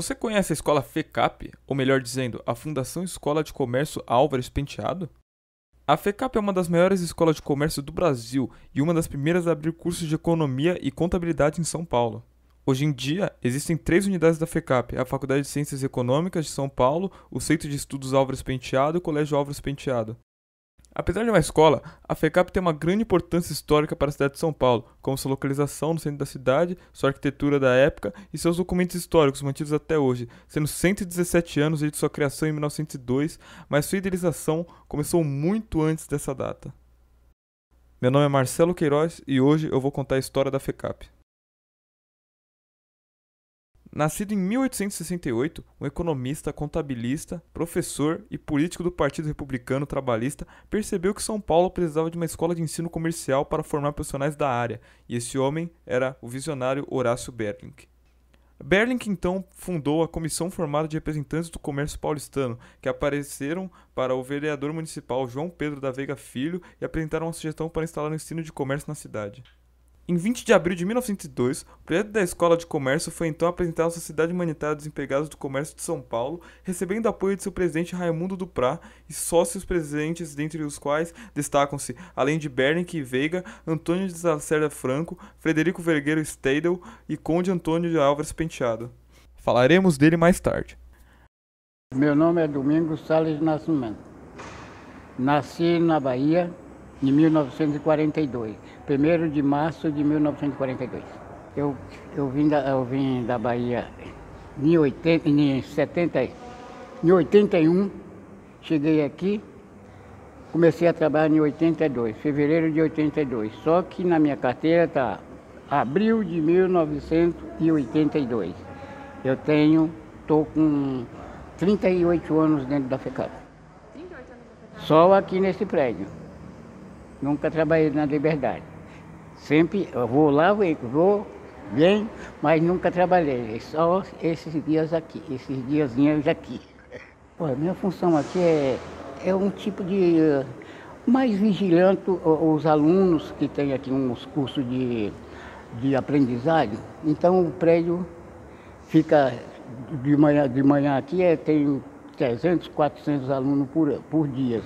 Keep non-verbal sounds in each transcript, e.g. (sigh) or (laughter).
Você conhece a escola FECAP, ou melhor dizendo, a Fundação Escola de Comércio Álvares Penteado? A FECAP é uma das maiores escolas de comércio do Brasil e uma das primeiras a abrir cursos de economia e contabilidade em São Paulo. Hoje em dia, existem três unidades da FECAP: a Faculdade de Ciências Econômicas de São Paulo, o Centro de Estudos Álvares Penteado e o Colégio Álvares Penteado. Apesar de uma escola, a FECAP tem uma grande importância histórica para a cidade de São Paulo, como sua localização no centro da cidade, sua arquitetura da época e seus documentos históricos mantidos até hoje, sendo 117 anos desde sua criação em 1902, mas sua idealização começou muito antes dessa data. Meu nome é Marcelo Queiroz e hoje eu vou contar a história da FECAP. Nascido em 1868, um economista, contabilista, professor e político do Partido Republicano Trabalhista percebeu que São Paulo precisava de uma escola de ensino comercial para formar profissionais da área, e esse homem era o visionário Horácio Berlink. Berlink então fundou a comissão formada de representantes do comércio paulistano, que apareceram para o vereador municipal João Pedro da Veiga Filho e apresentaram uma sugestão para instalar um ensino de comércio na cidade. Em 20 de abril de 1902, o projeto da Escola de Comércio foi então apresentado à Sociedade Humanitária dos Empregados do Comércio de São Paulo, recebendo apoio de seu presidente Raimundo Prá e sócios presentes, dentre os quais destacam-se, além de Bernick e Veiga, Antônio de Zacerda Franco, Frederico Vergueiro Steidel e Conde Antônio de Álvares Penteado. Falaremos dele mais tarde. Meu nome é Domingos Sales Nascimento. Nasci na Bahia, de 1942, 1 de março de 1942. Eu, eu, vim, da, eu vim da Bahia em, 80, em, 70, em 81, cheguei aqui, comecei a trabalhar em 82, fevereiro de 82. Só que na minha carteira está abril de 1982. Eu tenho, estou com 38 anos dentro da FECAP. 38 anos da FECAP? Só aqui nesse prédio. Nunca trabalhei na liberdade. Sempre vou lá, vou, vem, mas nunca trabalhei. É só esses dias aqui, esses diazinhos aqui. Pô, minha função aqui é, é um tipo de eh, mais vigilante os alunos que têm aqui uns cursos de, de aprendizagem. Então o prédio fica de manhã, de manhã aqui é, tem 300, 400 alunos por, por dia.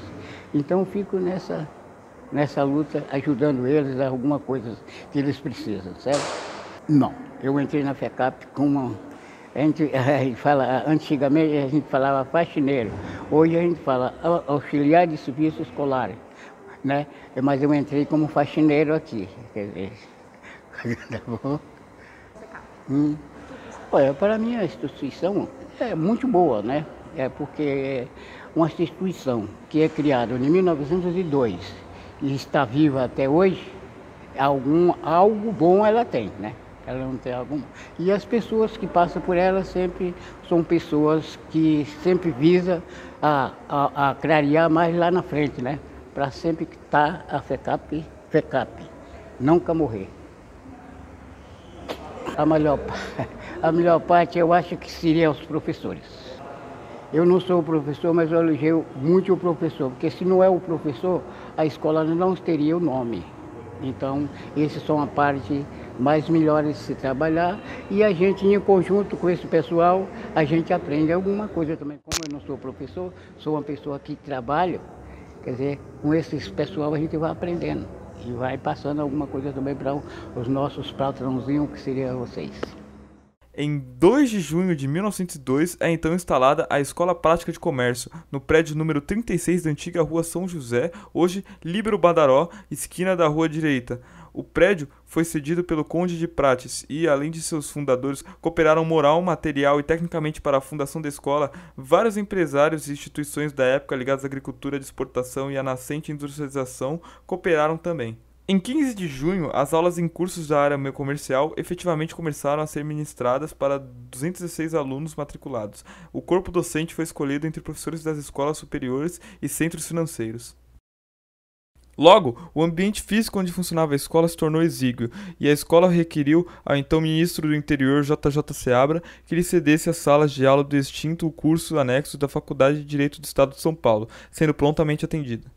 Então fico nessa nessa luta, ajudando eles a alguma coisa que eles precisam, certo? Não, eu entrei na FECAP com uma. A gente, (laughs) a gente fala, antigamente a gente falava faxineiro, hoje a gente fala auxiliar de serviço escolar, né? Mas eu entrei como faxineiro aqui, quer dizer, (laughs) tá bom? Hum. Olha, para mim a instituição é muito boa, né? É porque é uma instituição que é criada em 1902 e está viva até hoje, algum, algo bom ela tem, né? Ela não tem algum. E as pessoas que passam por ela sempre são pessoas que sempre visa a, a, a clarear mais lá na frente, né? Para sempre estar tá a FECAP, FECAP, nunca morrer. A melhor, (laughs) a melhor parte eu acho que seria os professores. Eu não sou o professor, mas eu elogio muito o professor, porque se não é o professor, a escola não teria o nome. Então, esses é são a parte mais melhor de se trabalhar e a gente, em conjunto com esse pessoal, a gente aprende alguma coisa também. Como eu não sou professor, sou uma pessoa que trabalha, quer dizer, com esses pessoal a gente vai aprendendo e vai passando alguma coisa também para os nossos patrãozinhos, que seria vocês. Em 2 de junho de 1902 é então instalada a Escola Prática de Comércio, no prédio número 36 da antiga Rua São José, hoje Líbero Badaró, esquina da Rua Direita. O prédio foi cedido pelo Conde de Prates e, além de seus fundadores, cooperaram moral, material e tecnicamente para a fundação da escola vários empresários e instituições da época ligadas à agricultura de exportação e à nascente industrialização cooperaram também. Em 15 de junho, as aulas em cursos da área comercial efetivamente começaram a ser ministradas para 216 alunos matriculados. O corpo docente foi escolhido entre professores das escolas superiores e centros financeiros. Logo, o ambiente físico onde funcionava a escola se tornou exíguo, e a escola requeriu ao então ministro do Interior, JJ Seabra, que lhe cedesse as salas de aula do extinto curso anexo da Faculdade de Direito do Estado de São Paulo, sendo prontamente atendida.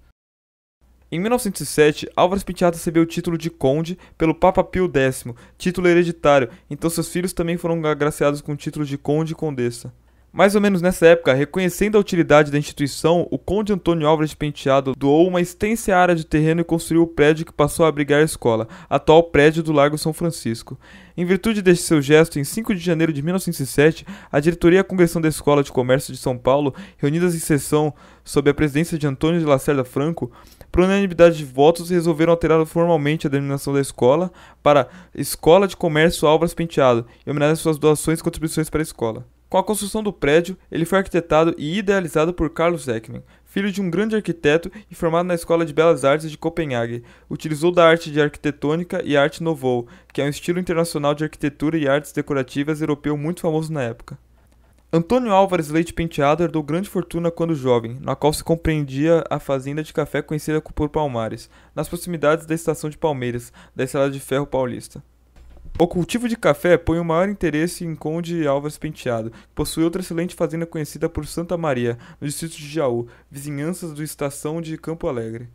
Em 1907, Álvares Penteado recebeu o título de conde pelo Papa Pio X, título hereditário, então seus filhos também foram agraciados com o título de conde e condessa. Mais ou menos nessa época, reconhecendo a utilidade da instituição, o conde Antônio Álvares Penteado doou uma extensa área de terreno e construiu o prédio que passou a abrigar a escola, atual prédio do Largo São Francisco. Em virtude deste seu gesto, em 5 de janeiro de 1907, a diretoria e a congregação da Escola de Comércio de São Paulo, reunidas em sessão sob a presidência de Antônio de Lacerda Franco, por unanimidade de votos, resolveram alterar formalmente a denominação da escola para Escola de Comércio Álvares Penteado, em homenagem às suas doações e contribuições para a escola. Com a construção do prédio, ele foi arquitetado e idealizado por Carlos Ekman, filho de um grande arquiteto e formado na Escola de Belas Artes de Copenhague. Utilizou da arte de arquitetônica e arte nouveau, que é um estilo internacional de arquitetura e artes decorativas europeu muito famoso na época. Antônio Álvares Leite Penteado herdou grande fortuna quando jovem, na qual se compreendia a fazenda de café conhecida por Palmares, nas proximidades da estação de Palmeiras, da estrada de ferro paulista. O cultivo de café põe o maior interesse em Conde Álvares Penteado, que possui outra excelente fazenda conhecida por Santa Maria, no distrito de Jaú, vizinhanças do Estação de Campo Alegre.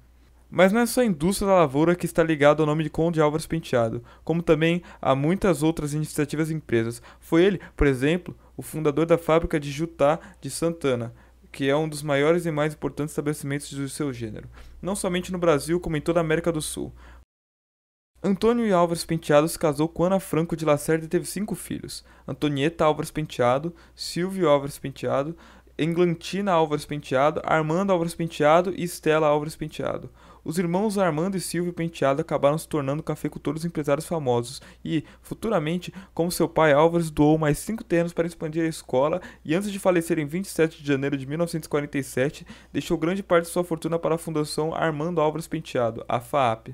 Mas não é só a indústria da lavoura que está ligada ao nome de Conde Álvares Penteado, como também a muitas outras iniciativas e empresas. Foi ele, por exemplo, o fundador da fábrica de Jutá de Santana, que é um dos maiores e mais importantes estabelecimentos do seu gênero, não somente no Brasil, como em toda a América do Sul. Antônio e Álvares Penteado se casou com Ana Franco de Lacerda e teve cinco filhos: Antonieta Álvares Penteado, Silvio Álvares Penteado, Englantina Álvares Penteado, Armando Álvares Penteado e Estela Álvares Penteado. Os irmãos Armando e Silvio Penteado acabaram se tornando cafeicultores empresários famosos e, futuramente, como seu pai Álvares, doou mais cinco terrenos para expandir a escola e, antes de falecer em 27 de janeiro de 1947, deixou grande parte de sua fortuna para a Fundação Armando Álvares Penteado, a FAAP.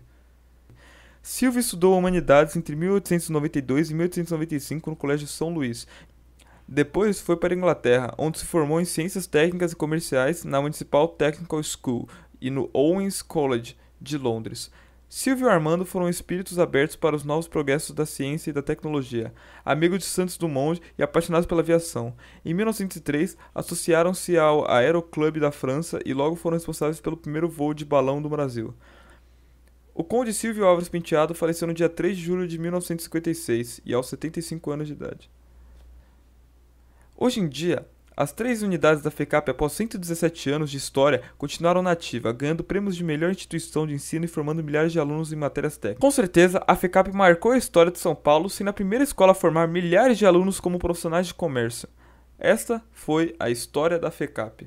Silvio estudou Humanidades entre 1892 e 1895 no Colégio São Luís depois foi para a Inglaterra, onde se formou em Ciências Técnicas e Comerciais na Municipal Technical School, e no Owens College de Londres. Silvio e Armando foram espíritos abertos para os novos progressos da ciência e da tecnologia, amigo de Santos Dumont e apaixonados pela aviação. Em 1903, associaram-se ao Aeroclube da França e logo foram responsáveis pelo primeiro voo de balão do Brasil. O conde Silvio Álvares Penteado faleceu no dia 3 de julho de 1956 e aos 75 anos de idade. Hoje em dia, as três unidades da FECAP, após 117 anos de história, continuaram na ativa, ganhando prêmios de melhor instituição de ensino e formando milhares de alunos em matérias técnicas. Com certeza, a FECAP marcou a história de São Paulo, sendo a primeira escola a formar milhares de alunos como profissionais de comércio. Esta foi a história da FECAP.